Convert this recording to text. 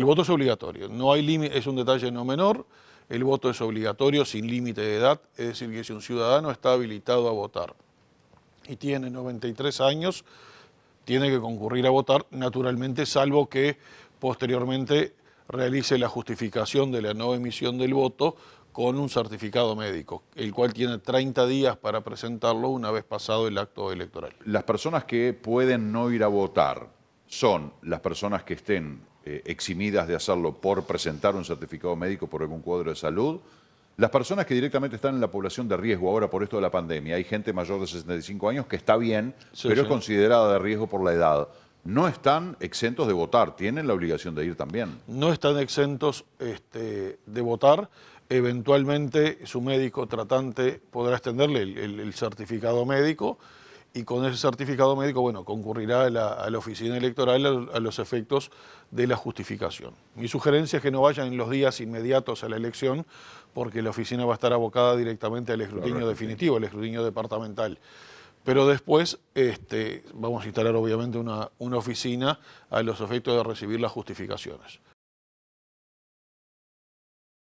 El voto es obligatorio, no hay límite, es un detalle no menor, el voto es obligatorio sin límite de edad, es decir, que si un ciudadano está habilitado a votar y tiene 93 años, tiene que concurrir a votar, naturalmente, salvo que posteriormente realice la justificación de la no emisión del voto con un certificado médico, el cual tiene 30 días para presentarlo una vez pasado el acto electoral. Las personas que pueden no ir a votar, son las personas que estén eh, eximidas de hacerlo por presentar un certificado médico por algún cuadro de salud, las personas que directamente están en la población de riesgo ahora por esto de la pandemia, hay gente mayor de 65 años que está bien, pero es considerada de riesgo por la edad. No están exentos de votar, tienen la obligación de ir también. No están exentos este, de votar. Eventualmente su médico tratante podrá extenderle el certificado médico y con ese certificado médico, bueno, concurrirá a la, oficina electoral a, los efectos de la justificación. Mi sugerencia es que no vayan en los días inmediatos a la elección, porque la oficina va a estar abocada directamente al escrutinio definitivo, al escrutinio departamental. Pero después este, vamos a instalar obviamente una, una oficina a los efectos de recibir las justificaciones.